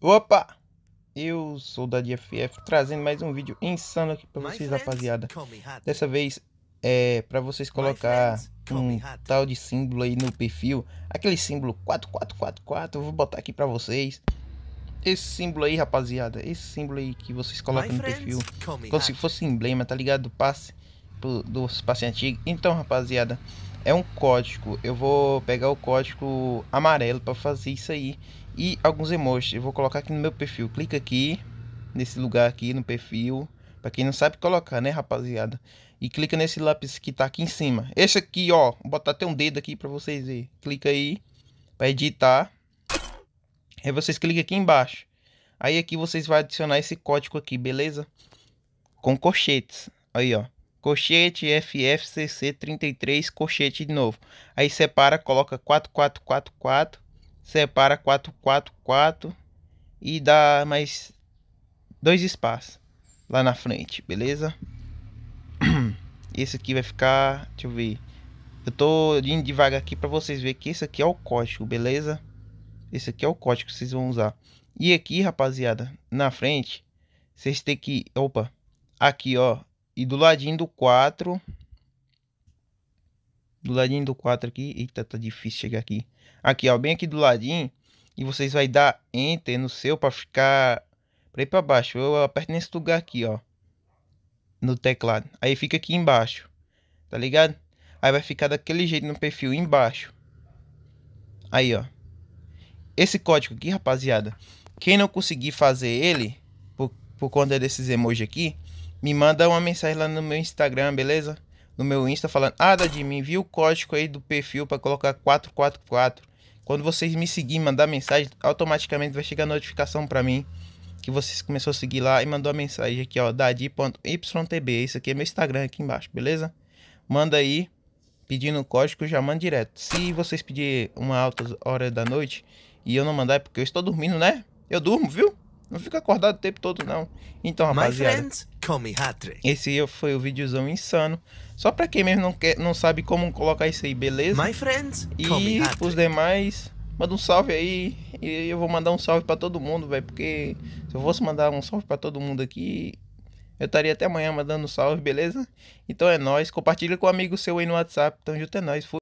Opa! Eu sou da DFF trazendo mais um vídeo insano aqui pra vocês, rapaziada. Dessa vez é pra vocês colocar um tal de símbolo aí no perfil. Aquele símbolo 4444, eu vou botar aqui pra vocês. Esse símbolo aí, rapaziada, esse símbolo aí que vocês colocam no perfil. Como se fosse emblema, tá ligado? Do passe, do, dos passe antigo. Então, rapaziada, é um código. Eu vou pegar o código amarelo para fazer isso aí. E alguns emojis. Eu vou colocar aqui no meu perfil. Clica aqui. Nesse lugar aqui no perfil. Para quem não sabe colocar, né, rapaziada? E clica nesse lápis que tá aqui em cima. Esse aqui, ó. Vou botar até um dedo aqui para vocês verem. Clica aí. Para editar. Aí vocês clicam aqui embaixo. Aí aqui vocês vão adicionar esse código aqui, beleza? Com colchetes. Aí, ó. Cochete FFCC 33, cochete de novo. Aí separa, coloca 4444, separa 444 e dá mais dois espaços lá na frente, beleza? Esse aqui vai ficar, deixa eu ver. Eu tô indo devagar aqui para vocês verem que esse aqui é o código, beleza? Esse aqui é o código que vocês vão usar. E aqui, rapaziada, na frente, vocês têm que, opa, aqui ó, e do ladinho do 4. Do ladinho do 4 aqui. Eita, tá difícil chegar aqui. Aqui, ó. Bem aqui do ladinho. E vocês vai dar Enter no seu para ficar. Pra ir pra baixo. Eu aperto nesse lugar aqui, ó. No teclado. Aí fica aqui embaixo. Tá ligado? Aí vai ficar daquele jeito no perfil embaixo. Aí, ó. Esse código aqui, rapaziada. Quem não conseguir fazer ele. Por, por conta desses emojis aqui me manda uma mensagem lá no meu Instagram, beleza? No meu Insta falando, ah, Dadi, me viu o código aí do perfil para colocar 444. Quando vocês me seguirem, mandar mensagem, automaticamente vai chegar notificação para mim que vocês começou a seguir lá e mandou a mensagem aqui, ó, dadi.ytb. Isso aqui é meu Instagram aqui embaixo, beleza? Manda aí pedindo o código, já manda direto. Se vocês pedir uma alta hora da noite e eu não mandar é porque eu estou dormindo, né? Eu durmo, viu? Não fica acordado o tempo todo não. Então, rapaziada. Come Esse foi o videozão insano. Só pra quem mesmo não, quer, não sabe como colocar isso aí, beleza? My friends, e os demais, manda um salve aí. E eu vou mandar um salve para todo mundo, velho. Porque se eu fosse mandar um salve para todo mundo aqui, eu estaria até amanhã mandando um salve, beleza? Então é nóis. Compartilha com um amigo seu aí no WhatsApp. Então junto é nóis. Fui.